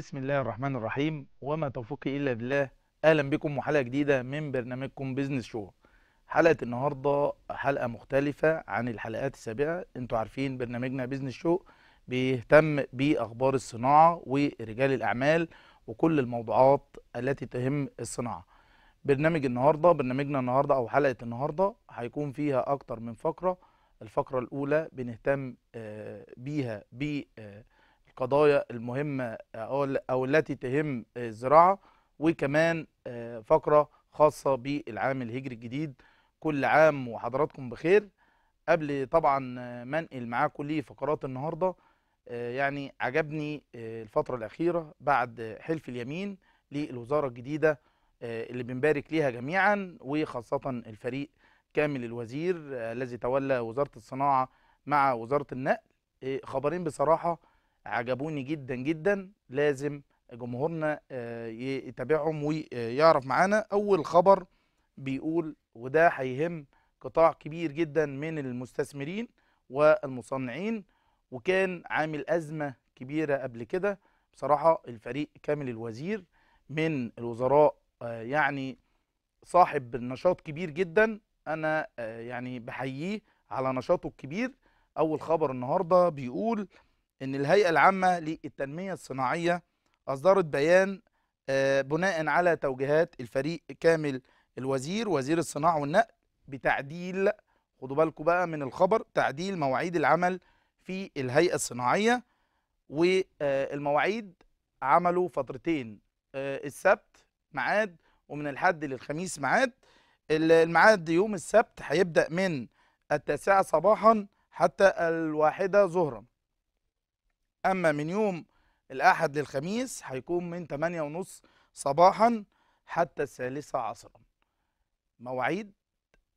بسم الله الرحمن الرحيم وما توفيقي الا بالله اهلا بكم وحلقه جديده من برنامجكم بيزنس شو حلقه النهارده حلقه مختلفه عن الحلقات السابقه انتوا عارفين برنامجنا بيزنس شو بيهتم باخبار الصناعه ورجال الاعمال وكل الموضوعات التي تهم الصناعه برنامج النهارده برنامجنا النهارده او حلقه النهارده هيكون فيها اكتر من فقره الفقره الاولى بنهتم آه، بيها ب بي آه، القضايا المهمة آه، أو التي تهم آه، الزراعة وكمان آه، فقرة خاصة بالعام الهجري الجديد كل عام وحضراتكم بخير قبل طبعا ما انقل معاكم فقرات النهارده يعني عجبني الفترة الأخيرة بعد حلف اليمين للوزارة الجديدة اللي بنبارك ليها جميعا وخاصة الفريق كامل الوزير الذي تولى وزارة الصناعة مع وزارة النقل خبرين بصراحة عجبوني جدا جدا لازم جمهورنا آه، يتابعهم ويعرف معانا اول خبر بيقول وده هيهم قطاع كبير جدا من المستثمرين والمصنعين وكان عامل ازمه كبيره قبل كده بصراحه الفريق كامل الوزير من الوزراء آه، يعني صاحب نشاط كبير جدا انا آه، يعني بحييه على نشاطه الكبير اول خبر النهارده بيقول ان الهيئه العامه للتنميه الصناعيه اصدرت بيان آه، بناء على توجيهات الفريق كامل الوزير وزير الصناعه والنقل بتعديل خدوا بالكم بقى من الخبر تعديل مواعيد العمل في الهيئه الصناعيه والمواعيد آه، عملوا فترتين آه، السبت ميعاد ومن الحد للخميس ميعاد الميعاد يوم السبت هيبدا من التاسعه صباحا حتى الواحده ظهرا اما من يوم الاحد للخميس هيكون من 8 ونص صباحا حتى الثالثة عصرا مواعيد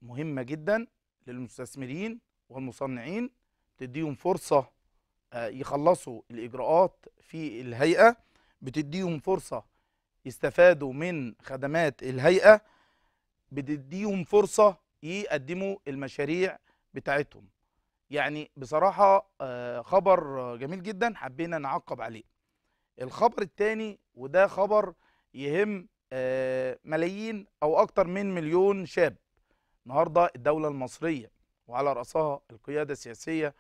مهمة جدا للمستثمرين والمصنعين بتديهم فرصة آه، يخلصوا الإجراءات في الهيئة بتديهم فرصة يستفادوا من خدمات الهيئة بتديهم فرصة يقدموا المشاريع بتاعتهم يعني بصراحة آه، خبر جميل جدا حبينا نعقب عليه الخبر الثاني وده خبر يهم آه، ملايين أو أكتر من مليون شاب النهاردة الدولة المصرية وعلى رأسها القيادة السياسية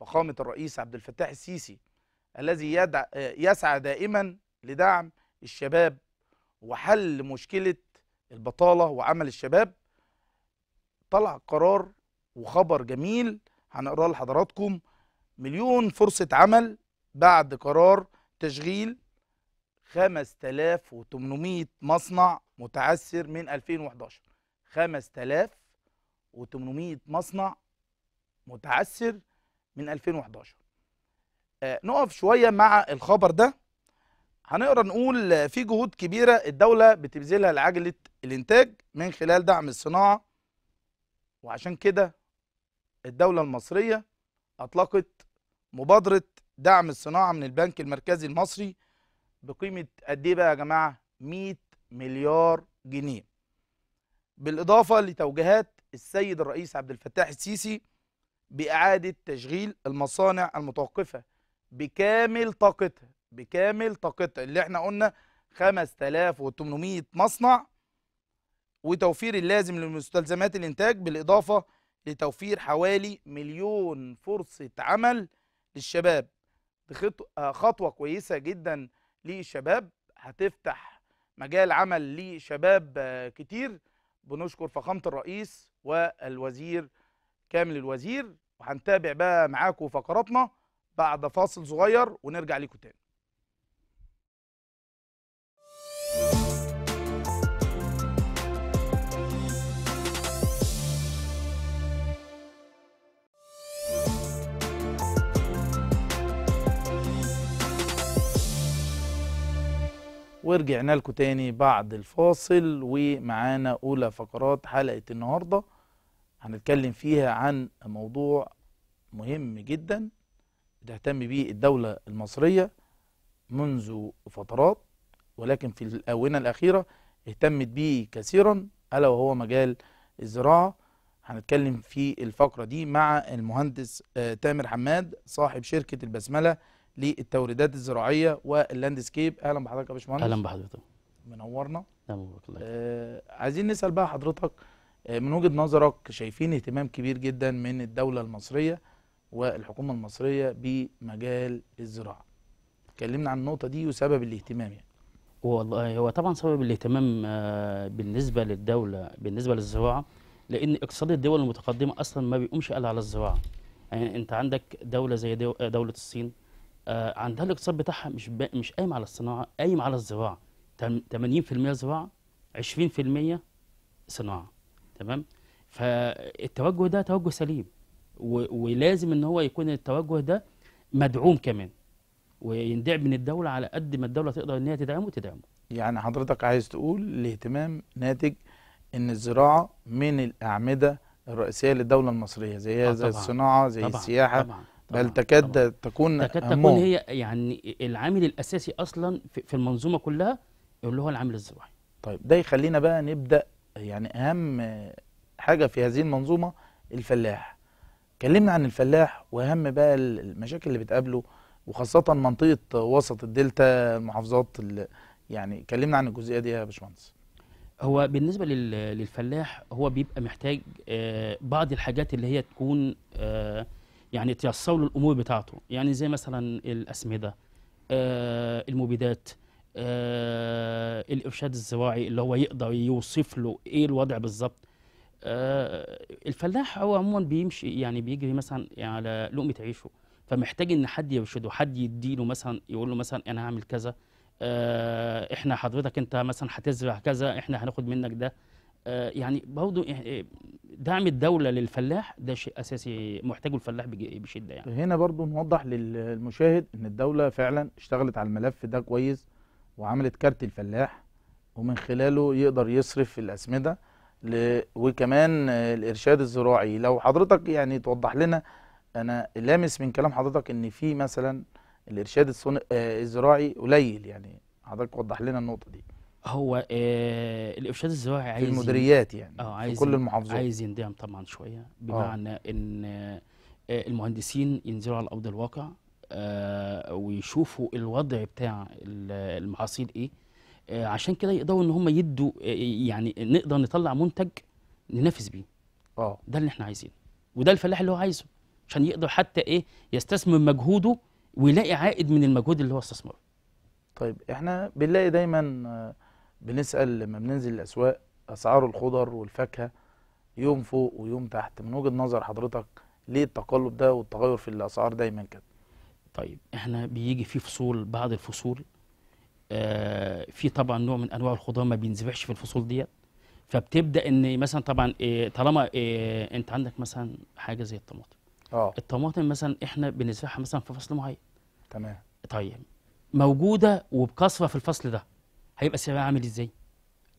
فخامة الرئيس عبد الفتاح السيسي الذي يدع يسعى دائما لدعم الشباب وحل مشكلة البطالة وعمل الشباب طلع قرار وخبر جميل هنقراه لحضراتكم مليون فرصة عمل بعد قرار تشغيل 5800 مصنع متعثر من 2011 5800 مصنع متعثر من 2011 آه نقف شوية مع الخبر ده هنقرا نقول في جهود كبيرة الدولة بتبذلها لعجلة الإنتاج من خلال دعم الصناعة وعشان كده الدولة المصرية أطلقت مبادرة دعم الصناعة من البنك المركزي المصري بقيمة قد إيه بقى يا جماعة؟ 100 مليار جنيه. بالإضافة لتوجيهات السيد الرئيس عبد الفتاح السيسي بإعادة تشغيل المصانع المتوقفة بكامل طاقتها بكامل طاقتها اللي احنا قلنا 5800 مصنع وتوفير اللازم لمستلزمات الإنتاج بالإضافة لتوفير حوالي مليون فرصة عمل للشباب دي آه، خطوة كويسة جدا للشباب هتفتح مجال عمل لشباب آه، كتير بنشكر فخامة الرئيس والوزير كامل الوزير وهنتابع بقى معاكم فقراتنا بعد فاصل صغير ونرجع ليكم تاني ورجعنا لكم تاني بعد الفاصل ومعانا أولى فقرات حلقة النهاردة هنتكلم فيها عن موضوع مهم جدا بتهتم بيه الدولة المصرية منذ فترات ولكن في الآونة الأخيرة اهتمت بيه كثيرا ألا وهو مجال الزراعة هنتكلم في الفقرة دي مع المهندس آه، تامر حماد صاحب شركة البسملة للتوريدات الزراعيه واللاندسكيب اهلا بحضرتك يا باشمهندس اهلا بحضرتك منورنا نعم، الله آه عايزين نسال بقى حضرتك آه من وجهه نظرك شايفين اهتمام كبير جدا من الدوله المصريه والحكومه المصريه بمجال الزراعه اتكلمنا عن النقطه دي وسبب الاهتمام يعني والله هو طبعا سبب الاهتمام آه، بالنسبه للدوله بالنسبه للزراعه لان اقتصاد الدول المتقدمه اصلا ما بيقومش الا على الزراعه يعني انت عندك دوله زي دوله الصين آه، عندها الاقتصاد بتاعها مش با... مش قايم على الصناعه قايم على الزراعه 80% زراعه 20% صناعه تمام فالتوجه ده توجه سليم و... ولازم ان هو يكون التوجه ده مدعوم كمان ويندعم من الدوله على قد ما الدوله تقدر ان هي تدعمه تدعمه يعني حضرتك عايز تقول الاهتمام ناتج ان الزراعه من الاعمده الرئيسيه للدوله المصريه زي زي آه، الصناعه زي طبعًا السياحه طبعًا بل تكاد طبعًا. تكون تكاد تكون هي يعني العامل الاساسي اصلا في المنظومه كلها اللي هو العامل الزراعي طيب ده يخلينا بقى نبدا يعني اهم حاجه في هذه المنظومه الفلاح كلمنا عن الفلاح واهم بقى المشاكل اللي بتقابله وخاصه منطقه وسط الدلتا المحافظات اللي يعني كلمنا عن الجزئيه دي يا باشمهندس هو بالنسبه للفلاح هو بيبقى محتاج آه، بعض الحاجات اللي هي تكون آه، يعني يتيسروا له الامور بتاعته يعني زي مثلا الاسمده آه المبيدات آه الارشاد الزراعي اللي هو يقدر يوصف له ايه الوضع بالظبط آه الفلاح هو عموما بيمشي يعني بيجري مثلا على لقمه عيشه فمحتاج ان حد يرشده حد يديله مثلا يقول له مثلا انا هعمل كذا آه احنا حضرتك انت مثلا هتزرع كذا احنا هناخد منك ده آه يعني برضه دعم الدوله للفلاح ده شيء اساسي محتاجه الفلاح بشده يعني هنا برضو نوضح للمشاهد ان الدوله فعلا اشتغلت على الملف ده كويس وعملت كارت الفلاح ومن خلاله يقدر يصرف الاسمده ل... وكمان الارشاد الزراعي لو حضرتك يعني توضح لنا انا لامس من كلام حضرتك ان في مثلا الارشاد الصن... آه، الزراعي قليل يعني حضرتك وضح لنا النقطه دي هو آه الارشاد الزراعي عايز في المديريات يعني اه عايز في كل المحافظات عايز يندعم طبعا شويه بمعنى آه. ان آه المهندسين ينزلوا على ارض الواقع آه ويشوفوا الوضع بتاع المحاصيل ايه آه عشان كده يقدروا ان هم يدوا آه يعني نقدر نطلع منتج ننافس بيه اه ده اللي احنا عايزينه وده الفلاح اللي هو عايزه عشان يقدر حتى ايه يستثمر مجهوده ويلاقي عائد من المجهود اللي هو استثمره طيب احنا بنلاقي دايما آه، بنسأل لما بننزل الأسواق أسعار الخضر والفاكهة يوم فوق ويوم تحت من وجهة نظر حضرتك ليه التقلب ده والتغير في الأسعار دايما كده طيب احنا بيجي في فصول بعض الفصول آه في طبعا نوع من انواع الخضار ما بينذبحش في الفصول ديت فبتبدا ان مثلا طبعا إيه طالما إيه انت عندك مثلا حاجه زي الطماطم اه الطماطم مثلا احنا بنذبحها مثلا في فصل معين تمام طيب موجوده وبكثره في الفصل ده هيبقى سعرها عامل ازاي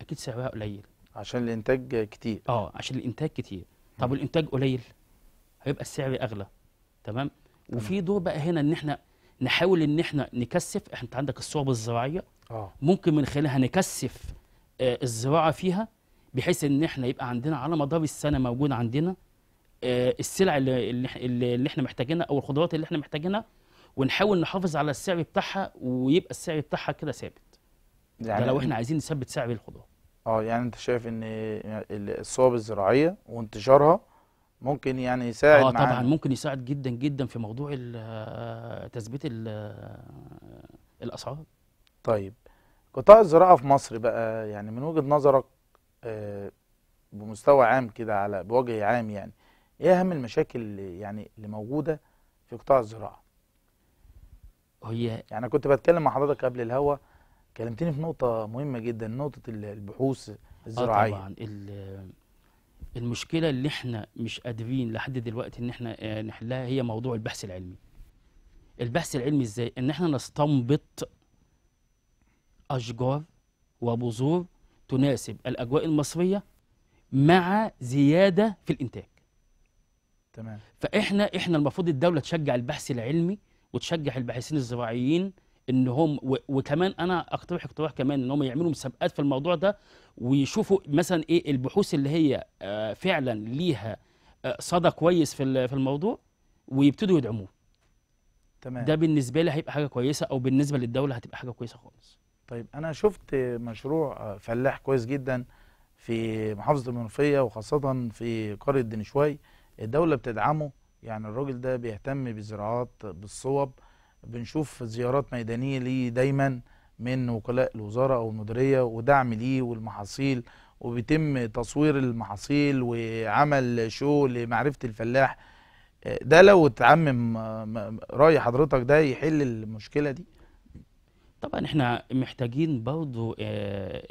اكيد سعرها قليل عشان الانتاج كتير اه عشان الانتاج كتير طب والانتاج قليل هيبقى السعر اغلى تمام وفي دور بقى هنا ان احنا نحاول ان احنا نكثف انت عندك الصعوبه الزراعيه اه ممكن من خلالها نكثف آه الزراعه فيها بحيث ان احنا يبقى عندنا على مدار السنه موجود عندنا آه السلع اللي, اللي, اللي احنا محتاجينها او الخضروات اللي احنا محتاجينها ونحاول نحافظ على السعر بتاعها ويبقى السعر بتاعها كده ثابت يعني لو احنا عايزين نثبت سعر الخضار اه يعني انت شايف ان الصوب الزراعيه وانتشارها ممكن يعني يساعد اه طبعا ممكن يساعد جدا جدا في موضوع تثبيت الاسعار طيب قطاع الزراعه في مصر بقى يعني من وجهه نظرك آه، بمستوى عام كده على بوجه عام يعني ايه اهم المشاكل اللي يعني اللي موجوده في قطاع الزراعه هي يعني كنت بتكلم مع حضرتك قبل الهوا كلمتني في نقطة مهمة جدا نقطة البحوث آه الزراعية آه طبعا المشكلة اللي احنا مش قادرين لحد دلوقتي ان احنا آه، نحلها هي موضوع البحث العلمي البحث العلمي ازاي ان احنا نستنبط أشجار وبذور تناسب الأجواء المصرية مع زيادة في الإنتاج تمام فاحنا احنا المفروض الدولة تشجع البحث العلمي وتشجع الباحثين الزراعيين ان هم وكمان انا اقترح اقتراح كمان ان هم يعملوا مسابقات في الموضوع ده ويشوفوا مثلا ايه البحوث اللي هي آه، فعلا ليها آه، صدى كويس في في الموضوع ويبتدوا يدعموه تمام ده بالنسبه لي هيبقى حاجه كويسه او بالنسبه للدوله هتبقى حاجه كويسه خالص طيب انا شفت مشروع آه، فلاح كويس جدا في محافظه المنوفيه وخاصه في قريه دنشواي الدوله بتدعمه يعني الراجل ده بيهتم بالزراعات بالصوب بنشوف زيارات ميدانيه ليه دايما من وكلاء الوزاره او المديريه ودعم ليه والمحاصيل وبيتم تصوير المحاصيل وعمل شو لمعرفه الفلاح ده لو اتعمم راي حضرتك ده يحل المشكله دي طبعا احنا محتاجين برضو آه،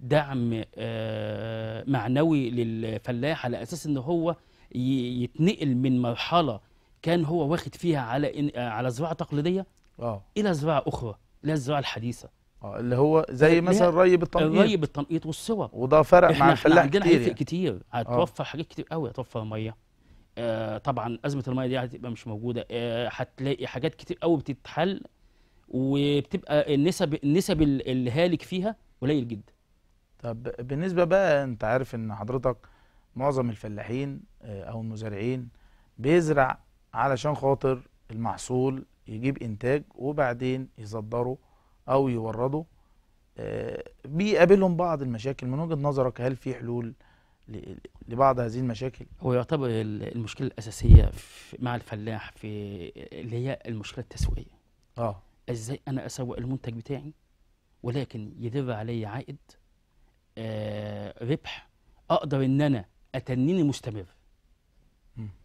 دعم آه، معنوي للفلاح على اساس ان هو يتنقل من مرحله كان هو واخد فيها على إن آه، على زراعه تقليديه اه الى زراعه اخرى الى الزراعه الحديثه اه اللي هو زي مثلا الري بالتنقيط الري بالتنقيط والسوى وده فرق مع الفلاح كتير عندنا يعني. هيفرق كتير هتوفر آه. حاجات كتير قوي هتوفر ميه آه طبعا ازمه الميه دي هتبقى مش موجوده آه هتلاقي حاجات كتير قوي بتتحل وبتبقى النسب النسب اللي هالك فيها قليل جدا طب بالنسبه بقى انت عارف ان حضرتك معظم الفلاحين آه، او المزارعين بيزرع علشان خاطر المحصول يجيب انتاج وبعدين يصدره او يورده آه، بيقابلهم بعض المشاكل من وجهه نظرك هل في حلول لبعض هذه المشاكل هو يعتبر المشكله الاساسيه مع الفلاح في اللي هي المشكله التسويقيه اه ازاي انا اسوق المنتج بتاعي ولكن يدر علي عائد آه ربح اقدر ان انا اتنيني مستمر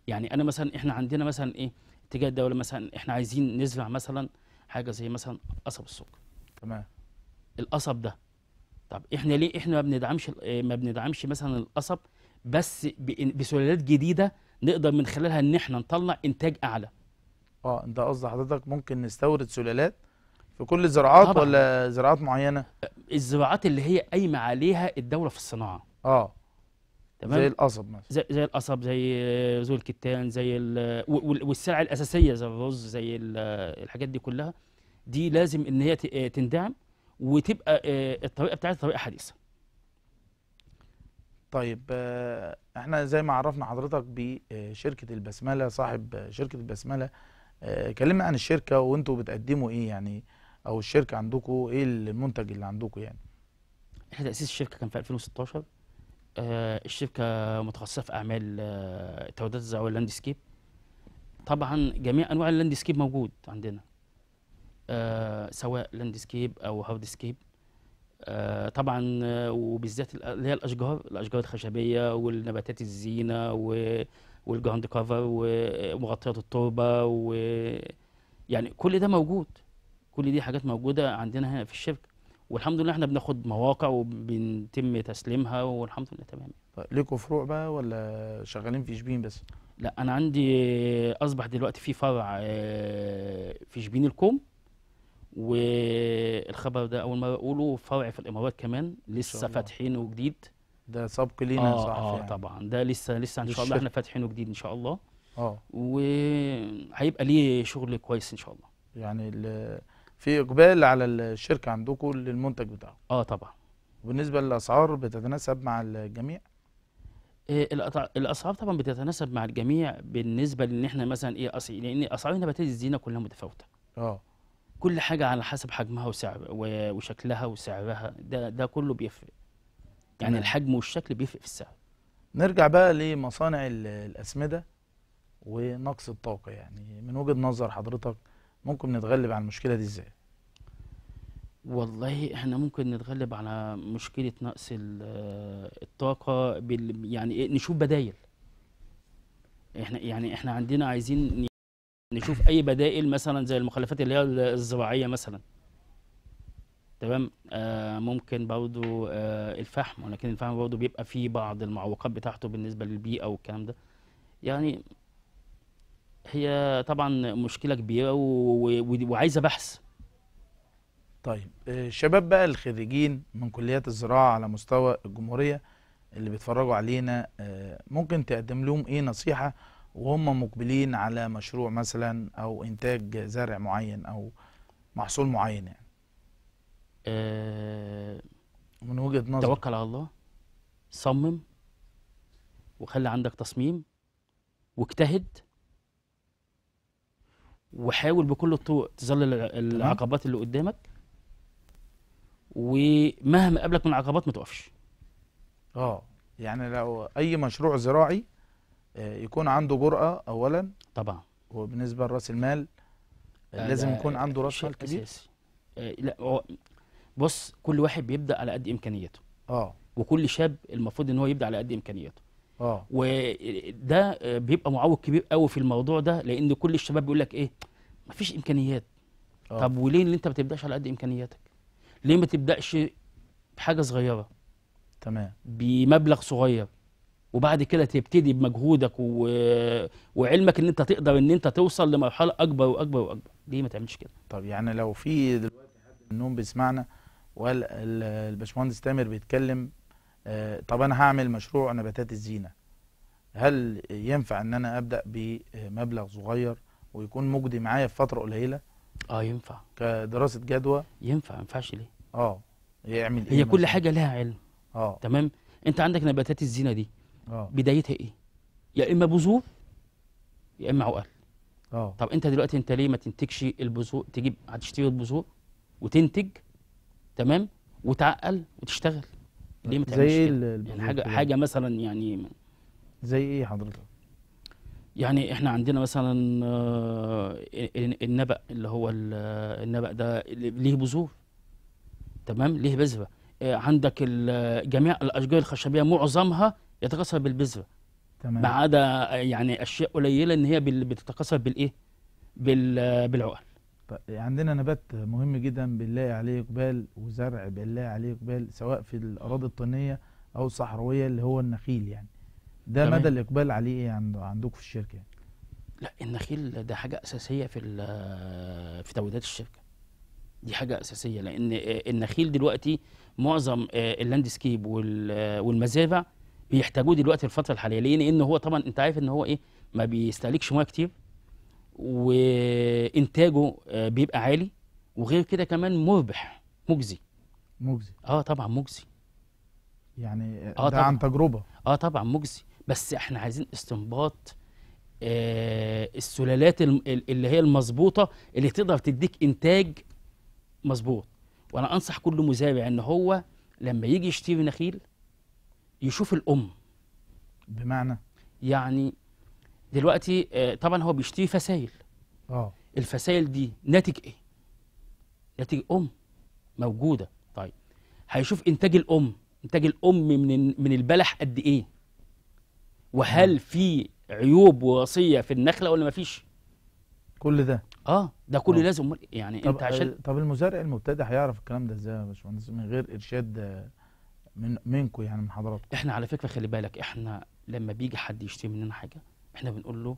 يعني انا مثلا احنا عندنا مثلا ايه اتجاه الدوله مثلا احنا عايزين نزرع مثلا حاجه زي مثلا قصب السكر تمام القصب ده طب احنا ليه احنا ما بندعمش إيه، ما بندعمش مثلا القصب بس بسلالات جديده نقدر من خلالها ان احنا نطلع انتاج اعلى اه انت قصدي حضرتك ممكن نستورد سلالات في كل الزراعات ولا زراعات معينه الزراعات اللي هي قايمه عليها الدوله في الصناعه اه تمام زي القصب مثلا زي, زي القصب زي آه، ذو الكتان زي والسلع الاساسيه زي الرز زي آه، الحاجات دي كلها دي لازم ان هي آه، تندعم وتبقى الطريقه بتاعتها طريقه حديثه طيب احنا زي ما عرفنا حضرتك بشركه البسمله صاحب شركه البسمله كلمنا عن الشركه وانتوا بتقدموا ايه يعني او الشركه عندكم ايه المنتج اللي عندكم يعني احنا تاسيس الشركه كان في 2016 آه، الشركه متخصصه في اعمال آه، توريدات الزراعيه واللاندسكيب طبعا جميع انواع اللاندسكيب موجود عندنا آه، سواء لاندسكيب او هاردسكيب طبعا وبالذات اللي هي الاشجار الاشجار الخشبيه والنباتات الزينه والجراند كفر ومغطيات التربه و يعني كل ده موجود كل دي حاجات موجوده عندنا هنا في الشركه والحمد لله احنا بناخد مواقع وبنتم تسليمها والحمد لله تمام طيب ليكوا فروع بقى ولا شغالين في شبين بس؟ لا انا عندي آه، اصبح دلوقتي في فرع آه، في شبين الكوم والخبر ده اول مره اقوله فرع في الامارات كمان لسه فاتحينه وجديد ده سبق لينا آه صح اه يعني. طبعا ده لسه لسه ان شاء الله احنا فاتحينه جديد ان شاء الله اه وهيبقى ليه شغل كويس ان شاء الله يعني في اقبال على الشركه عندكم للمنتج بتاعه اه طبعا وبالنسبه للاسعار بتتناسب مع الجميع إيه الاسعار طبعا بتتناسب مع الجميع بالنسبه لان احنا مثلا ايه اصل لان اسعار نباتات الزينه كلها متفاوته اه كل حاجه على حسب حجمها وسعر وشكلها وسعرها ده ده كله بيفرق يعني مم. الحجم والشكل بيفرق في السعر نرجع بقى لمصانع الاسمده ونقص الطاقه يعني من وجهه نظر حضرتك ممكن نتغلب على المشكله دي ازاي والله احنا ممكن نتغلب على مشكله نقص آه، الطاقه بال يعني إيه، نشوف بدايل احنا يعني احنا عندنا عايزين نشوف اي بدائل مثلا زي المخلفات اللي هي الزراعيه مثلا تمام آه ممكن برضو آه الفحم ولكن الفحم برضو بيبقى فيه بعض المعوقات بتاعته بالنسبه للبيئه والكلام ده يعني هي طبعا مشكله كبيره وعايزه بحث طيب الشباب آه، بقى الخريجين من كليات الزراعه على مستوى الجمهوريه اللي بيتفرجوا علينا آه، ممكن تقدم لهم ايه نصيحه وهم مقبلين على مشروع مثلا او انتاج زرع معين او محصول معين يعني أه من وجهه نظر توكل على الله صمم وخلي عندك تصميم واجتهد وحاول بكل الطرق تظلل العقبات اللي قدامك ومهما قابلك من عقبات ما توقفش اه يعني لو اي مشروع زراعي آه، يكون عنده جرأة اولا طبعا وبالنسبه لراس المال آه، لازم يكون عنده راس مال كبير اساسي آه، لا بص كل واحد بيبدا على قد امكانياته اه وكل شاب المفروض ان هو يبدا على قد امكانياته اه وده بيبقى معوق كبير قوي في الموضوع ده لان كل الشباب بيقول لك ايه مفيش امكانيات أوه. طب وليه اللي انت ما تبداش على قد امكانياتك ليه ما تبداش بحاجه صغيره تمام بمبلغ صغير وبعد كده تبتدي بمجهودك و... وعلمك ان انت تقدر ان انت توصل لمرحله اكبر واكبر واكبر ليه ما تعملش كده طب يعني لو في دلوقتي حد منهم بيسمعنا والباشمهندس تامر بيتكلم آه، طب انا هعمل مشروع نباتات الزينه هل ينفع ان انا ابدا بمبلغ صغير ويكون مجدي معايا في فتره قليله اه ينفع كدراسه جدوى ينفع ما ينفعش ليه اه يعمل ايه هي كل حاجه لها علم اه تمام انت عندك نباتات الزينه دي اه بدايتها ايه يا اما بذور يا اما عقل اه طب انت دلوقتي انت ليه ما تنتجش البذور تجيب هتشتري البذور وتنتج تمام وتعقل وتشتغل ليه ما زي يعني حاجه حاجه مثلا يعني زي ايه حضرتك؟ يعني احنا عندنا مثلا آه، النبأ اللي هو النبأ ده ليه بذور تمام ليه بذره آه، عندك جميع الاشجار الخشبيه معظمها يتكسر بالبذره تمام ما عدا يعني اشياء قليله ان هي بتتكسر بالايه؟ بالعقل عندنا نبات مهم جدا بنلاقي عليه اقبال وزرع بنلاقي عليه اقبال سواء في الاراضي الطينيه او الصحراويه اللي هو النخيل يعني ده مدى الاقبال عليه ايه عندكم في الشركه يعني؟ لا النخيل ده حاجه اساسيه في في توريدات الشركه دي حاجه اساسيه لان النخيل دلوقتي معظم آه، اللاندسكيب والمزارع بيحتاجوه دلوقتي الفتره الحاليه لان هو طبعا انت عارف ان هو ايه ما بيستهلكش ميه كتير وانتاجه آه، بيبقى عالي وغير كده كمان مربح مجزي مجزي اه طبعا مجزي يعني آه ده طبعًا. عن تجربه اه طبعا مجزي بس احنا عايزين استنباط آه السلالات اللي هي المظبوطه اللي تقدر تديك انتاج مظبوط وانا انصح كل مزارع ان هو لما يجي يشتري نخيل يشوف الام بمعنى يعني دلوقتي آه، طبعا هو بيشتري فسايل اه الفسايل دي ناتج ايه ناتج ام موجوده طيب هيشوف انتاج الام انتاج الام من من البلح قد ايه وهل في عيوب وراثيه في النخله ولا مفيش كل ده اه ده كل أوه. لازم يعني طب انت عشان آه، طب المزارع المبتدئ هيعرف الكلام ده ازاي يا باشمهندس من غير ارشاد آه، من منكم يعني من حضراتكم احنا على فكره خلي بالك احنا لما بيجي حد يشتري مننا حاجه احنا بنقول له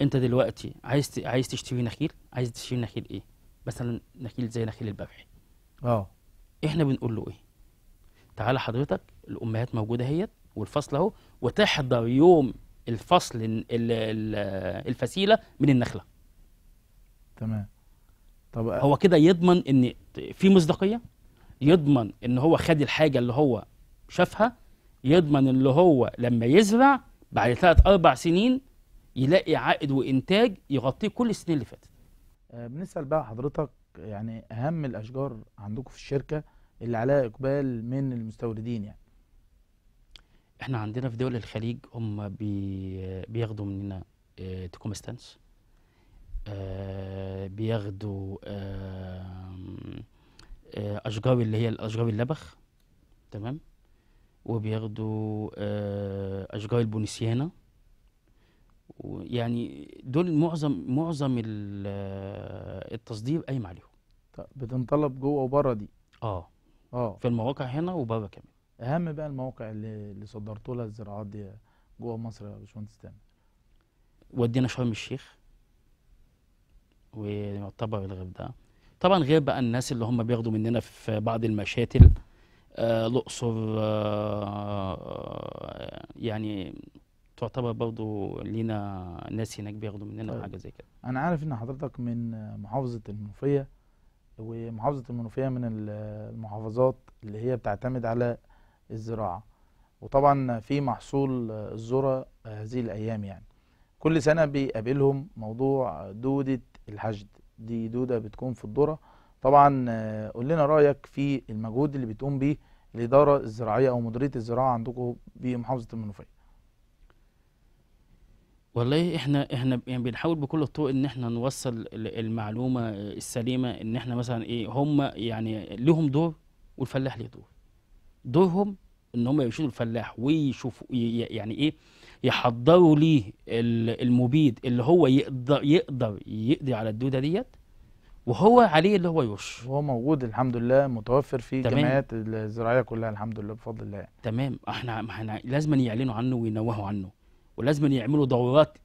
انت دلوقتي عايز عايز تشتري نخيل عايز تشتري نخيل ايه مثلا نخيل زي نخيل الببحي اه احنا بنقول له ايه تعالى حضرتك الامهات موجوده اهيت والفصل اهو وتحضر يوم الفصل الفسيله من النخله تمام طب هو كده يضمن ان في مصداقيه يضمن ان هو خد الحاجه اللي هو شافها يضمن اللي هو لما يزرع بعد ثلاث أربع سنين يلاقي عائد وإنتاج يغطيه كل السنين اللي فاتت آه، بنسأل بقى حضرتك يعني أهم الأشجار عندكم في الشركة اللي عليها إقبال من المستوردين يعني احنا عندنا في دول الخليج هم بي بياخدوا مننا آه، تكومستانس آه، بياخدوا اشجار اللي هي اشجار اللبخ تمام وبياخدوا آه، اشجار البونسيانا ويعني دول معظم معظم آه، التصدير قايم عليهم طب بتنطلب جوه وبره دي اه اه في المواقع هنا وبره كمان اهم بقى المواقع اللي اللي صدرتوا لها الزراعات دي جوه مصر يا باشمهندس تامر ودينا شرم الشيخ ويعتبر الغردقه طبعا غير بقى الناس اللي هم بياخدوا مننا في بعض المشاتل آه، الاقصر آه، آه، يعني تعتبر برضو لينا ناس هناك بياخدوا مننا طيب. حاجه زي كده انا عارف ان حضرتك من محافظه المنوفيه ومحافظه المنوفيه من المحافظات اللي هي بتعتمد على الزراعه وطبعا في محصول الذره هذه الايام يعني كل سنه بيقابلهم موضوع دوده الحشد دي دوده بتكون في الذره طبعا آه، قول لنا رايك في المجهود اللي بتقوم به الاداره الزراعيه او مديريه الزراعه عندكم بمحافظه المنوفيه والله احنا احنا يعني بنحاول بكل الطرق ان احنا نوصل المعلومه آه، السليمه ان احنا مثلا ايه هم يعني لهم دور والفلاح ليه دور دورهم ان هم يرشدوا الفلاح ويشوفوا يعني ايه يحضروا ليه المبيد اللي هو يقدر يقدر يقضي على الدوده ديت وهو عليه اللي هو يوش وهو موجود الحمد لله متوفر في الجامعات الزراعيه كلها الحمد لله بفضل الله يعني. تمام احنا ما احنا لازم يعلنوا عنه وينوهوا عنه ولازم يعملوا دورات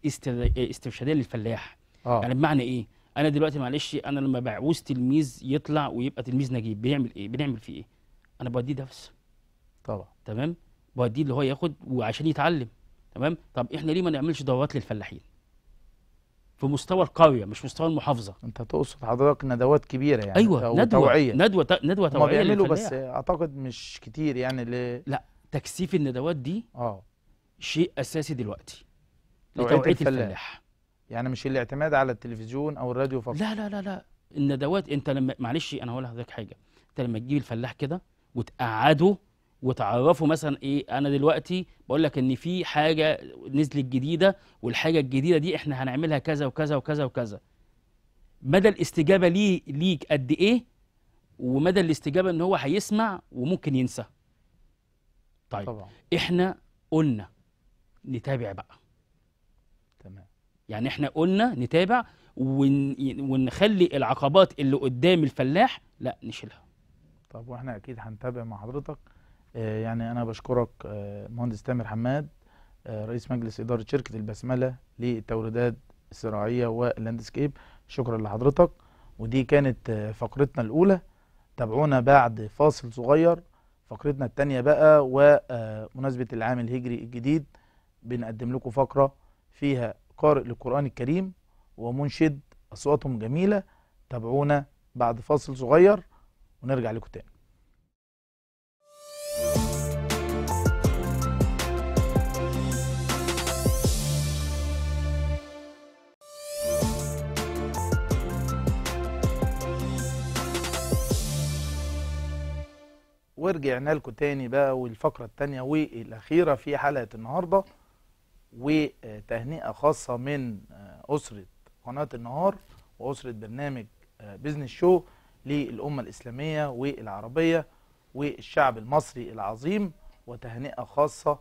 استرشاديه للفلاح آه. يعني بمعنى ايه انا دلوقتي معلش انا لما بعوز تلميذ يطلع ويبقى تلميذ نجيب بنعمل ايه بنعمل فيه ايه انا بوديه درس طبعا تمام بوديه اللي هو ياخد وعشان يتعلم تمام طب احنا ليه ما نعملش دورات للفلاحين في مستوى القريه مش مستوى المحافظه انت تقصد حضرتك ندوات كبيره يعني ايوه ندوه توعيه ندوه ندوه توعيه ما بيعملوا بس اعتقد مش كتير يعني ل... لا تكثيف الندوات دي اه شيء اساسي دلوقتي لتوعيه الفلاح. الفلاح يعني مش الاعتماد على التلفزيون او الراديو فقط لا لا لا لا الندوات انت لما معلش انا هقول لحضرتك حاجه انت لما تجيب الفلاح كده وتقعده وتعرفوا مثلا ايه انا دلوقتي بقول لك ان في حاجه نزلت جديده والحاجه الجديده دي احنا هنعملها كذا وكذا وكذا وكذا مدى الاستجابه ليه ليك قد ايه ومدى الاستجابه ان هو هيسمع وممكن ينسى طيب طبعا. احنا قلنا نتابع بقى تمام يعني احنا قلنا نتابع ونخلي العقبات اللي قدام الفلاح لا نشيلها طب واحنا اكيد هنتابع مع حضرتك آه، يعني انا بشكرك المهندس آه، تامر حماد آه، رئيس مجلس اداره شركه البسمله للتوريدات الزراعيه واللاندسكيب شكرا لحضرتك ودي كانت فقرتنا الاولى تابعونا بعد فاصل صغير فقرتنا الثانيه بقى ومناسبه العام الهجري الجديد بنقدم لكم فقره فيها قارئ للقران الكريم ومنشد اصواتهم جميله تابعونا بعد فاصل صغير ونرجع لكم تاني ورجعنا لكم تاني بقى والفقرة التانية والأخيرة في حلقة النهاردة وتهنئة خاصة من أسرة قناة النهار وأسرة برنامج بيزنس شو للأمة الإسلامية والعربية والشعب المصري العظيم وتهنئة خاصة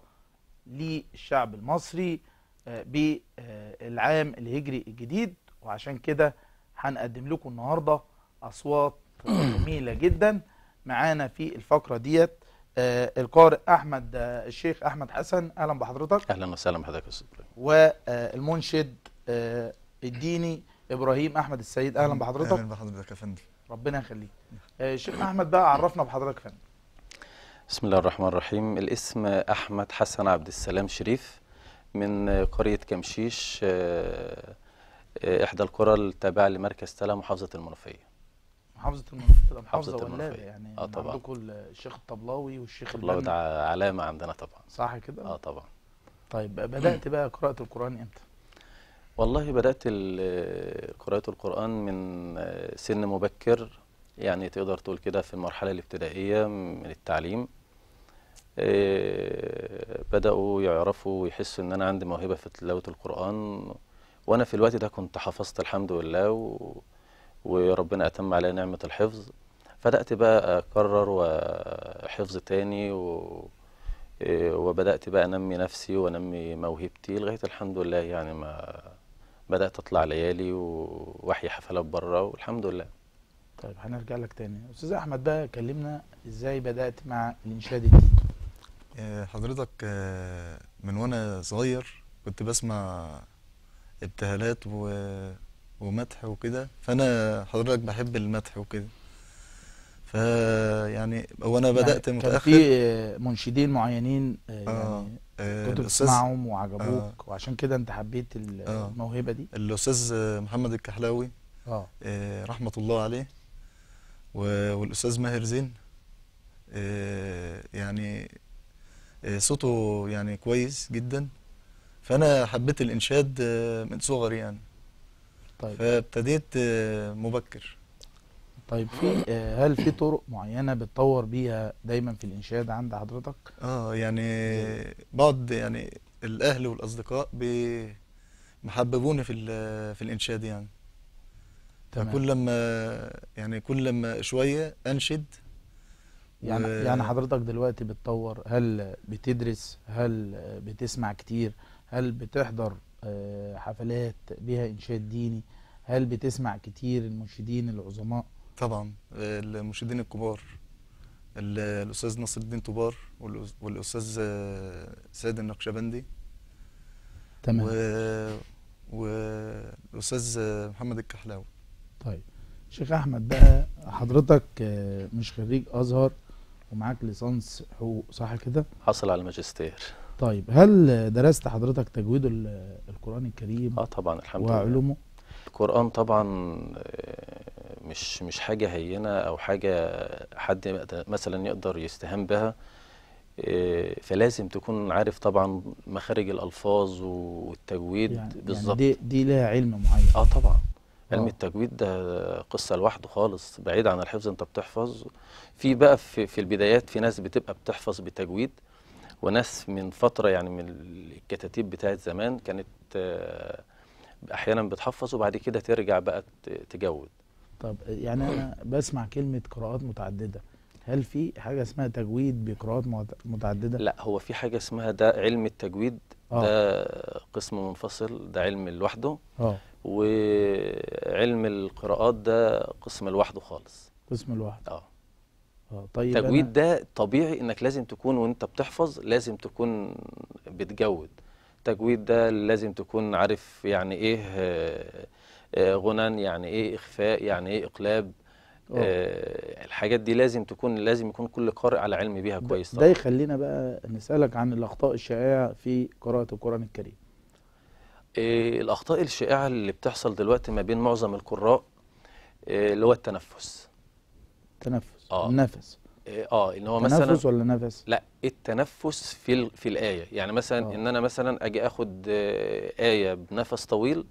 للشعب المصري بالعام الهجري الجديد وعشان كده هنقدم لكم النهارده أصوات جميلة جدا معانا في الفقره ديت آه، القارئ احمد آه، الشيخ احمد حسن اهلا بحضرتك اهلا وسهلا بحضرتك يا استاذ والمنشد آه، الديني ابراهيم احمد السيد اهلا بحضرتك اهلا بحضرتك يا فندم ربنا يخليك الشيخ احمد بقى عرفنا بحضرتك يا فندم بسم الله الرحمن الرحيم الاسم احمد حسن عبد السلام شريف من قريه كمشيش احدى القرى التابعه لمركز تلا محافظه المنوفيه محافظه المنوفيه ده محافظه ولاده يعني اه طبعا عندكم الشيخ الطبلاوي والشيخ الطبلاوي ده علامه عندنا طبعا صح كده؟ اه طبعا طيب بدات بقى قراءه القران امتى؟ والله بدات قراءه القران من آه، سن مبكر يعني تقدر تقول كده في المرحله الابتدائيه من التعليم آه، بدأوا يعرفوا ويحسوا إن أنا عندي موهبة في تلاوة القرآن وأنا في الوقت ده كنت حفظت الحمد لله و... وربنا أتم على نعمة الحفظ بدأت بقى أكرر وحفظ تاني و... وبدأت بقى أنمي نفسي وأنمي موهبتي لغاية الحمد لله يعني ما بدأت أطلع ليالي وأحيي حفلات بره والحمد لله طيب هنرجع لك تاني أستاذ أحمد بقى كلمنا إزاي بدأت مع الإنشاد الديني آه، حضرتك آه، من وأنا صغير كنت بسمع ابتهالات و ومدح وكده فانا حضرتك بحب المدح وكده يعني هو انا يعني بدات يعني متاخر كان في منشدين معينين آه، آه، يعني آه كنت بتسمعهم وعجبوك آه وعشان كده انت حبيت آه. الموهبه دي الاستاذ محمد الكحلاوي آه رحمه الله عليه والاستاذ ماهر زين يعني صوته يعني كويس جدا فانا حبيت الانشاد من صغري يعني طيب فابتديت آه، مبكر طيب في آه، هل في طرق معينه بتطور بيها دايما في الانشاد عند حضرتك اه يعني بعض يعني الاهل والاصدقاء محببوني في في الانشاد يعني تمام. كل لما يعني كل لما شويه انشد يعني و... يعني حضرتك دلوقتي بتطور هل بتدرس هل بتسمع كتير هل بتحضر آه، حفلات بها انشاد ديني هل بتسمع كتير المنشدين العظماء طبعا آه، المنشدين الكبار الاستاذ ناصر الدين طوبار والاستاذ آه، سيد النقشبندي تمام و... والاستاذ محمد الكحلاوي طيب شيخ احمد بقى حضرتك مش خريج ازهر ومعاك ليسانس حقوق صح كده حصل على الماجستير طيب هل درست حضرتك تجويد القرآن الكريم؟ اه طبعا الحمد لله وعلومه؟ القرآن طبعا آه، مش مش حاجة هينة أو حاجة حد مثلا يقدر يستهان بها آه، فلازم تكون عارف طبعا مخارج الألفاظ والتجويد يعني, يعني بالظبط يعني دي, دي لها علم معين اه طبعا آه. علم التجويد ده قصة لوحده خالص بعيد عن الحفظ انت بتحفظ في بقى في, في البدايات في ناس بتبقى بتحفظ بتجويد وناس من فتره يعني من الكتاتيب بتاعت زمان كانت آه، احيانا بتحفظ وبعد كده ترجع بقى تجود طب يعني انا بسمع كلمه قراءات متعدده هل في حاجه اسمها تجويد بقراءات متعدده لا هو في حاجه اسمها ده علم التجويد أوه. ده قسم منفصل ده علم لوحده اه وعلم القراءات ده قسم لوحده خالص قسم لوحده اه آه، طيب تجويد ده طبيعي انك لازم تكون وانت بتحفظ لازم تكون بتجود تجويد ده لازم تكون عارف يعني ايه آه، آه، غنى يعني ايه اخفاء يعني ايه اقلاب أوه. آه الحاجات دي لازم تكون لازم يكون كل قارئ على علم بيها كويس ده يخلينا بقى نسالك عن الاخطاء الشائعه في قراءه القران الكريم آه الاخطاء الشائعه اللي بتحصل دلوقتي ما بين معظم القراء آه اللي هو التنفس تنفس آه. النفس إيه، اه ان هو مثلا تنفس ولا نفس لا التنفس في في الايه يعني مثلا أوه. ان انا مثلا اجي اخد آه، ايه بنفس طويل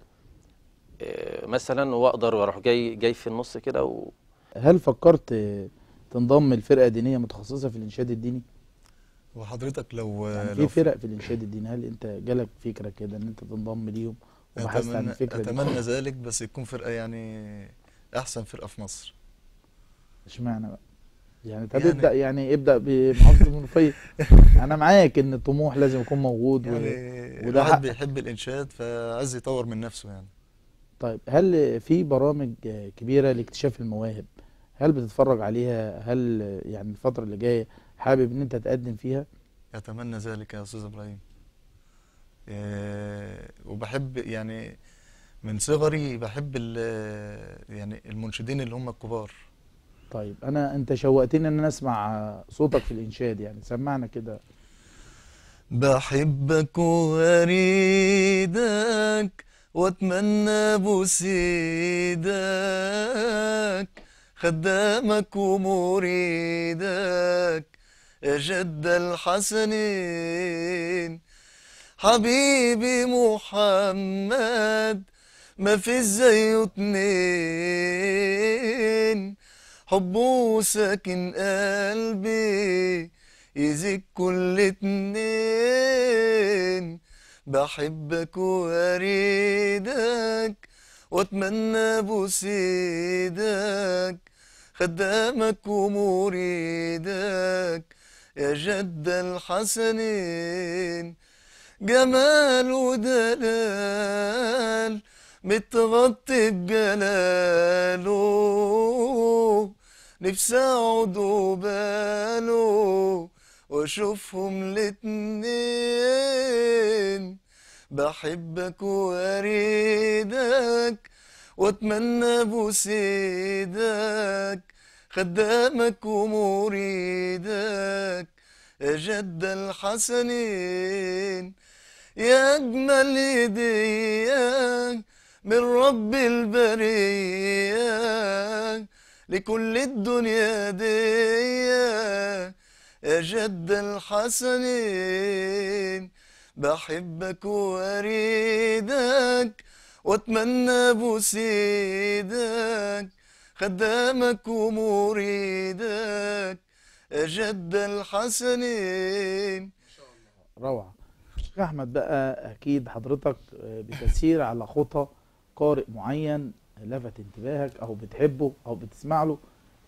آه، مثلا واقدر واروح جاي جاي في النص كده و... هل فكرت تنضم لفرقه دينيه متخصصه في الانشاد الديني وحضرتك لو يعني في فرق في الانشاد الديني هل انت جالك فكره كده ان انت تنضم ليهم وبحثت عن الفكره اتمنى ذلك بس يكون فرقه يعني احسن فرقه في مصر اشمعنى بقى يعني طب يعني ابدا يعني ابدا بمحافظه المنوفيه انا معاك ان الطموح لازم يكون موجود يعني وده حق. بيحب الانشاد فعايز يطور من نفسه يعني طيب هل في برامج كبيره لاكتشاف المواهب هل بتتفرج عليها هل يعني الفتره اللي جايه حابب ان انت تقدم فيها اتمنى ذلك يا استاذ ابراهيم آه، وبحب يعني من صغري بحب يعني المنشدين اللي هم الكبار طيب انا انت شوقتني ان انا اسمع صوتك في الانشاد يعني سمعنا كده بحبك واريدك واتمنى بوسيدك خدامك ومريدك يا جد الحسنين حبيبي محمد ما في زيه اتنين حبه ساكن قلبي يزيد كل اتنين بحبك واريدك واتمنى بوسيدك خدامك ومريدك يا جد الحسنين جمال ودلال متغطي بجلاله نفسي اقعد وباله واشوفهم الاتنين بحبك واريدك واتمنى بوسيدك خدامك ومريدك يا جد الحسنين يا اجمل هديه من رب البريه لكل الدنيا دي يا جد الحسنين بحبك واريدك واتمنى بوسيدك خدامك ومريدك يا جد الحسنين روعة أحمد بقى أكيد حضرتك بتسير على خطى قارئ معين لفت انتباهك او بتحبه او بتسمع له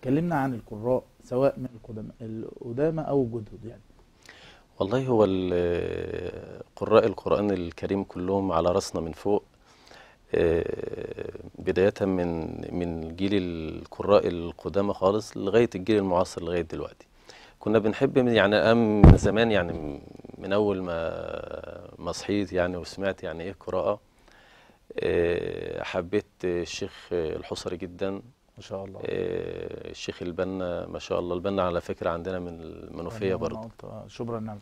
كلمنا عن القراء سواء من القدماء القدامى او الجدد يعني والله هو قراء القرآن الكريم كلهم على رأسنا من فوق آه، بداية من من جيل القراء القدامى خالص لغاية الجيل المعاصر لغاية دلوقتي كنا بنحب يعني من زمان يعني من أول ما ما صحيت يعني وسمعت يعني إيه قراءة آه، حبيت الشيخ الحصري جدا ما شاء الله آه، الشيخ البنا ما شاء الله البنا على فكره عندنا من المنوفيه برضه شبرا النمله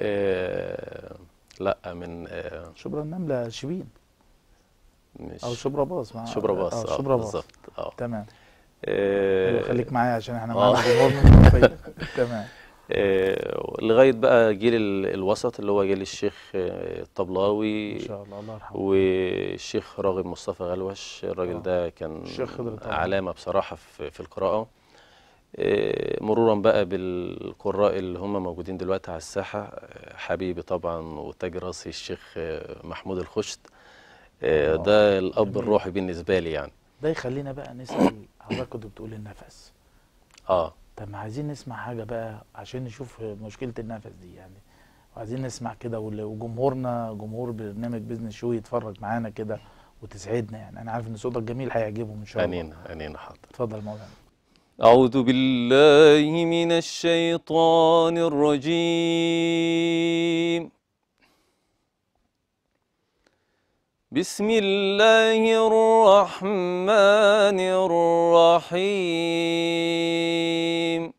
آه، لا من شبرا النمله شبين مش او شبرا باص شبرا باص اه شبرا باص اه تمام أيوة، خليك معايا عشان احنا معانا جمهور تمام آه، لغايه بقى جيل الوسط اللي هو جيل الشيخ الطبلاوي آه، ان شاء الله الله يرحمه والشيخ راغب مصطفى غلوش الراجل آه، ده كان علامه بصراحه في, في القراءه مرورا بقى بالقراء اللي هم موجودين دلوقتي على الساحه حبيبي طبعا وتاج راسي الشيخ محمود الخشت ده الاب الروحي بالنسبه لي يعني ده يخلينا بقى نسال حضرتك كنت بتقول النفس اه طب ما عايزين نسمع حاجه بقى عشان نشوف مشكله النفس دي يعني وعايزين نسمع كده وجمهورنا جمهور برنامج بيزنس شو يتفرج معانا كده وتسعدنا يعني انا عارف ان صوتك جميل هيعجبهم ان شاء الله امين امين حاضر اتفضل مولانا أعوذ بالله من الشيطان الرجيم بسم الله الرحمن الرحيم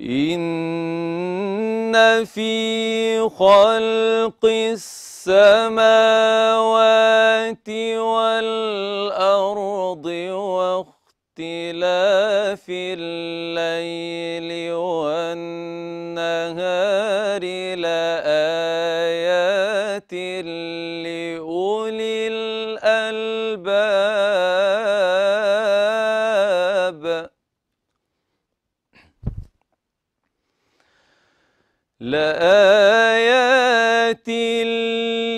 إن في خلق السماوات والأرض واختلاف الليل والنهار لآيات لآيات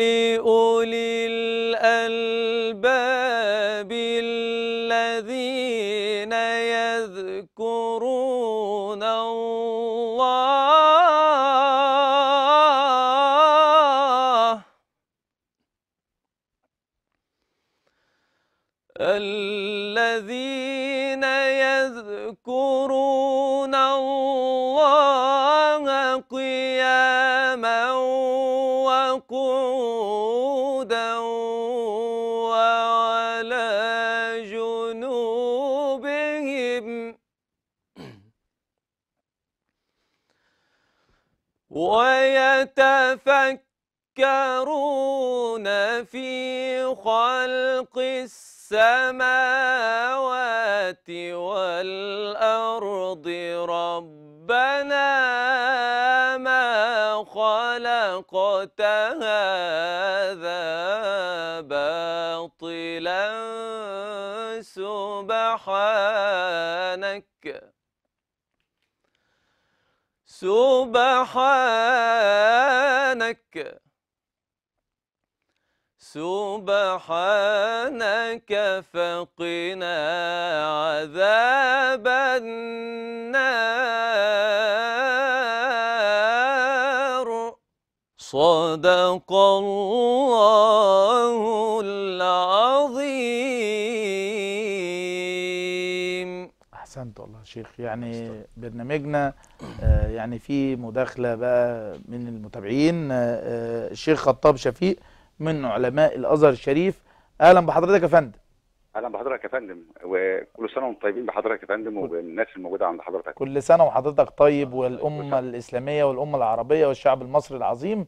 لأولي الألباب الذين يذكرون الله الذين يذكرون الله جسما وقودا وعلى جنوبهم ويتفكرون في خلق السماوات والأرض ربنا خلقت هذا باطلا سبحانك سبحانك سبحانك فقنا عذاب النار صدق الله العظيم احسنت والله شيخ يعني برنامجنا آه، يعني في مداخله بقى من المتابعين آه، آه، الشيخ خطاب شفيق من علماء الازهر الشريف اهلا بحضرتك يا فندم اهلا بحضرتك يا فندم وكل سنه وانتم طيبين بحضرتك يا فندم وبالناس الموجوده عند حضرتك كل سنه وحضرتك طيب والامه الاسلاميه والامه العربيه والشعب المصري العظيم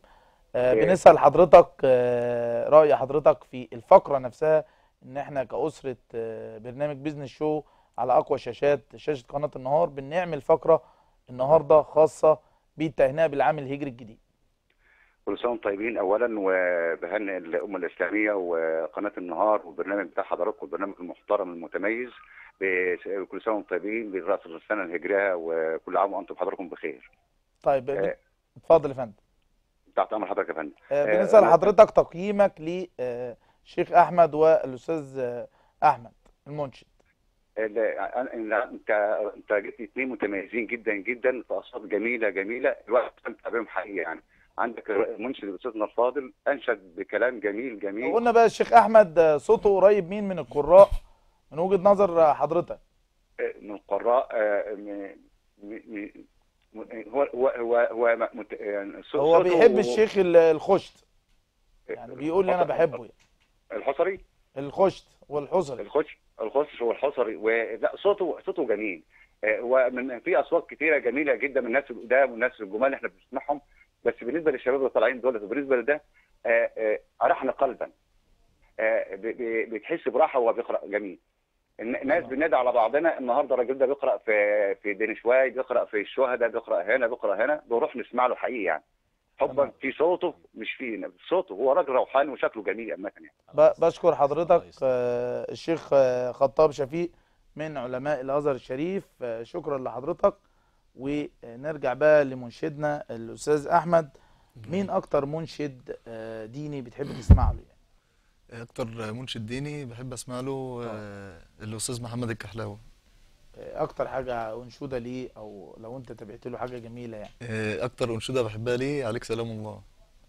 آه، إيه. بنسال حضرتك آه، راي حضرتك في الفقره نفسها ان احنا كاسره آه، برنامج بيزنس شو على اقوى شاشات شاشه قناه النهار بنعمل فقره النهارده خاصه بالتهنئه بالعام الهجري الجديد كل سنه وانتم طيبين اولا وبهنئ الامه الاسلاميه وقناه النهار والبرنامج بتاع حضراتكم البرنامج المحترم المتميز بكل سنه وانتم طيبين براس السنه الهجريه وكل عام وانتم بحضراتكم بخير. طيب اتفضل أه. يا فندم. تحت امر حضرتك يا فندم آه، آه، بالنسبه آه، لحضرتك تقييمك للشيخ احمد والاستاذ احمد المنشد انت انت جبت اثنين متميزين جدا جدا في اصوات جميله جميله الواحد استمتع بهم حقيقي يعني عندك المنشد استاذنا الفاضل انشد بكلام جميل جميل قلنا بقى الشيخ احمد صوته قريب مين من القراء من وجهه نظر حضرتك من القراء هو هو هو هو, مت... يعني هو بيحب و... الشيخ الخشت يعني بيقول لي انا بحبه يعني. الحصري الخشت والحصري الخشت الخشت والحصري ولا صوته صوته جميل آه، ومن في اصوات كتيره جميله جدا من الناس القدام والناس الجمال اللي احنا بنسمعهم بس بالنسبه للشباب اللي طالعين دول وبالنسبه لده آه، آه، ارحنا قلبا بتحس براحه وهو بيقرا جميل الناس آه. بننادي على بعضنا النهارده الراجل ده بيقرا في في دينشواي بيقرا في الشهداء بيقرا هنا بيقرا هنا بنروح نسمع له حقيقي يعني حبا في صوته مش فينا صوته هو راجل روحاني وشكله جميل عامه يعني بشكر حضرتك آه، الشيخ آه، خطاب شفيق من علماء الازهر الشريف شكرا لحضرتك ونرجع بقى لمنشدنا الاستاذ احمد مين اكتر منشد ديني بتحب تسمع له يعني؟ اكتر منشد ديني بحب اسمع له آه. آه، الاستاذ محمد الكحلاوي اكتر حاجه انشوده ليه او لو انت تابعت له حاجه جميله يعني آه، اكتر انشوده بحبها ليه عليك سلام الله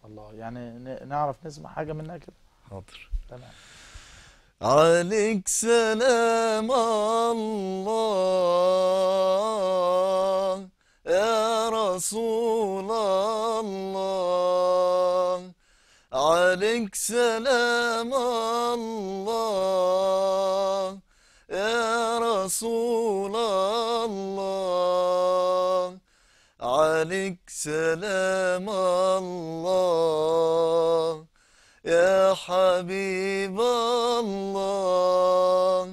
الله يعني نعرف نسمع حاجه منها كده حاضر تمام عليك سلام الله يا رسول الله عليك سلام الله يا رسول الله عليك سلام الله يا حبيب الله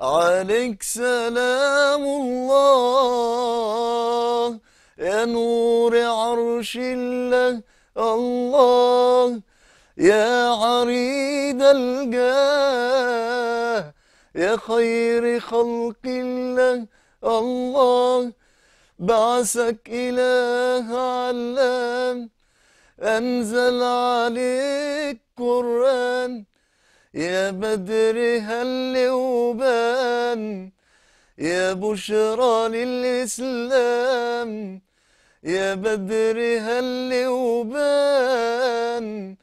عليك سلام الله يا نور عرش الله الله يا عريض الجاه يا خير خلق الله الله بعثك إله علام أنزل عليك قرآن يا بدر هل وبان يا بشرى للإسلام يا بدر هل وبان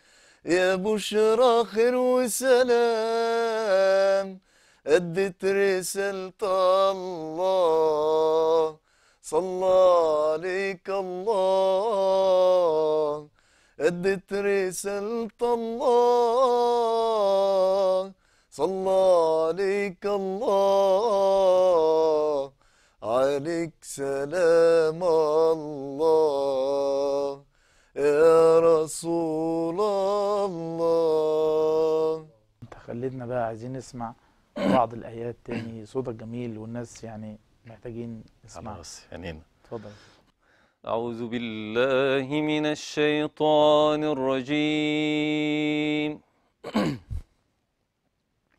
يا بشرى خير وسلام أديت رسالة الله صلى عليك الله أديت رسالة الله صلى عليك الله عليك سلام الله يا رسول الله انت خلدنا بقى عايزين نسمع بعض الايات تاني صوتك جميل والناس يعني محتاجين نسمع خلاص يعني اتفضل أعوذ بالله من الشيطان الرجيم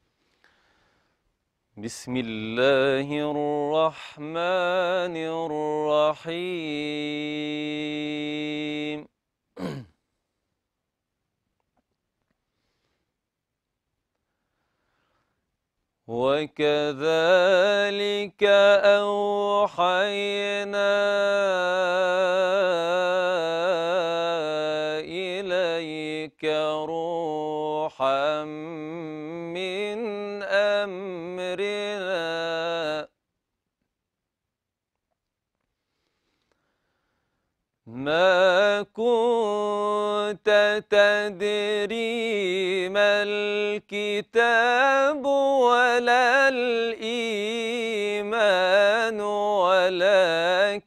بسم الله الرحمن الرحيم وكذلك أوحينا إليك روحا من ما كنت تدري ما الكتاب ولا الإيمان ولكن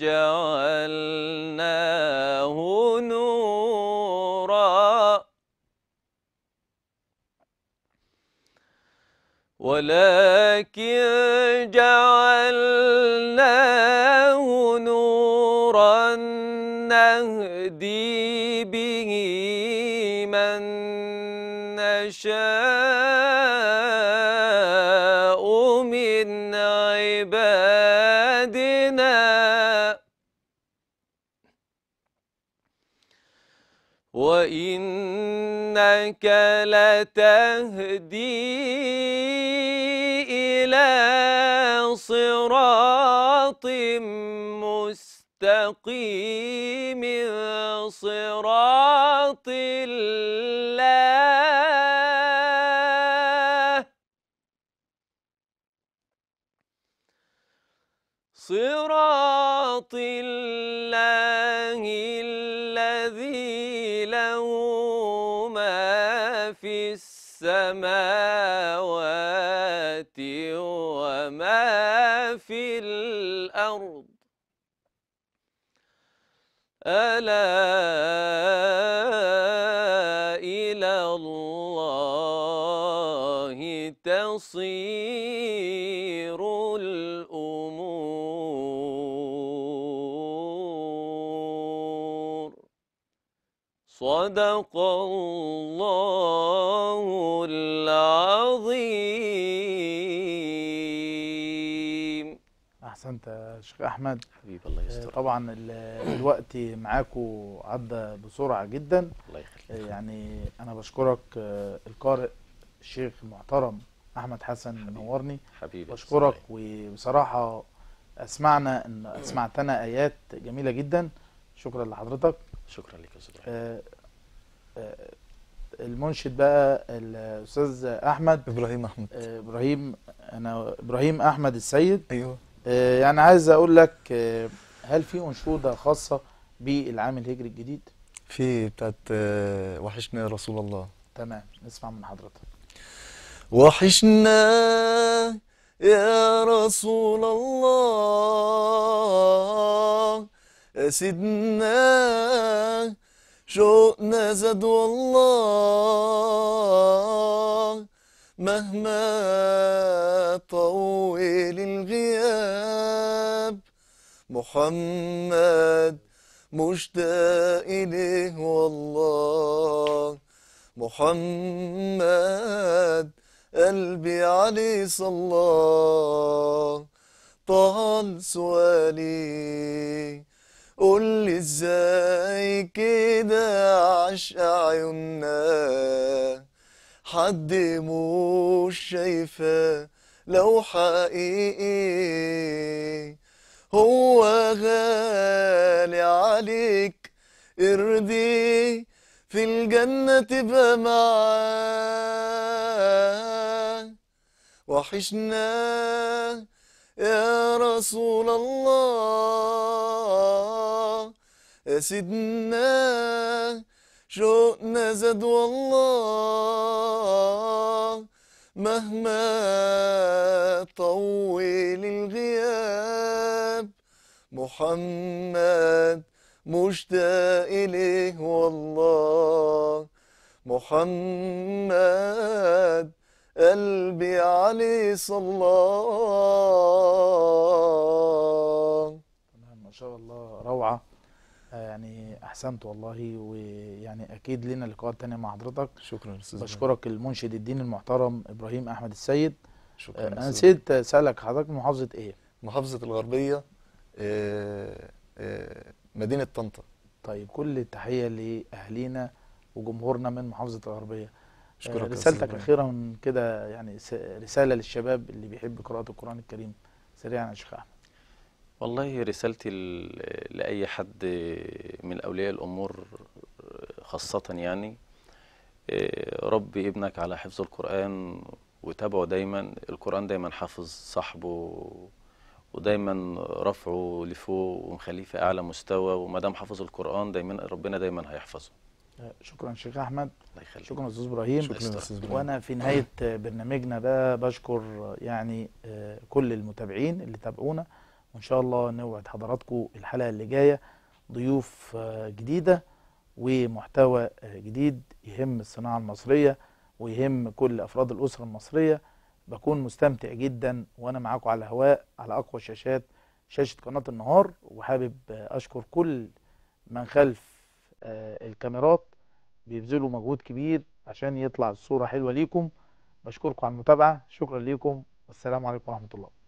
جعلناه نورا ولكن جعلناه نهدي به من نشاء من عبادنا وإنك لتهدي إلى صراط مستقيم المستقيم صراط الله صراط الله الذي له ما في السماوات وما في الأرض ألا إلى الله تصير الأمور صدق الله العظيم أحسنت يا شيخ أحمد حبيب. يستر طبعا الوقت معاكم عدى بسرعه جدا الله يخليك يعني انا بشكرك آه، القارئ الشيخ المحترم احمد حسن حبيب. منورني حبيبي بشكرك وبصراحه اسمعنا ان اسمعتنا ايات جميله جدا شكرا لحضرتك شكرا لك يا استاذ آه، آه، المنشد بقى الاستاذ احمد ابراهيم احمد ابراهيم انا ابراهيم احمد السيد ايوه يعني عايز اقول لك هل في أنشودة خاصة بالعام الهجري الجديد؟ في بتاعت آه، وحشنا يا رسول الله تمام نسمع من حضرتك وحشنا يا رسول الله يا سيدنا شوقنا زاد والله مهما طول الغياب محمد مشتاق إليه والله محمد قلبي عليه صلى طال سؤالي قولي ازاي كده عشق عيوننا حد مش شايفه لو حقيقي إيه؟ هو غالي عليك ارضي في الجنة تبقى معاه وحشنا يا رسول الله يا سيدنا شوقنا زاد والله مهما طول الغياب محمد مشتاق إليه والله محمد قلبي عليه صلى ما نعم، شاء الله روعة آه، يعني احسنت والله ويعني اكيد لنا لقاءات ثانيه مع حضرتك شكرا استاذ بشكرك المنشد الديني المحترم ابراهيم احمد السيد شكرا انا آه، نسيت اسالك حضرتك محافظه ايه محافظه الغربيه آآ آه، مدينه طنطا طيب كل التحيه لاهالينا وجمهورنا من محافظه الغربيه شكرا رسالتك اخيرا كده يعني رساله للشباب اللي بيحب قراءه القران الكريم سريعا يا شيخ احمد والله رسالتي لأي حد من أولياء الأمور خاصة يعني آه، ربي ابنك على حفظ القرآن وتابعه دايما القرآن دايما حافظ صاحبه ودايما رفعه لفوق ومخليه في أعلى مستوى وما دام حافظ القرآن دايما ربنا دايما هيحفظه آه، شكرا شيخ احمد الله يخليك شكرا استاذ ابراهيم شكرا استاذ ابراهيم وانا في نهايه برنامجنا ده بشكر يعني آه، كل المتابعين اللي تابعونا وإن شاء الله نوعد حضراتكم الحلقة اللي جاية ضيوف آه، جديدة ومحتوى آه، جديد يهم الصناعة المصرية ويهم كل أفراد الأسرة المصرية بكون مستمتع جدا وأنا معاكم على الهواء على أقوى شاشات شاشة قناة النهار وحابب آه، أشكر كل من خلف الكاميرات بيبذلوا مجهود كبير عشان يطلع الصورة حلوة ليكم بشكركم على المتابعة شكرا ليكم والسلام عليكم ورحمة الله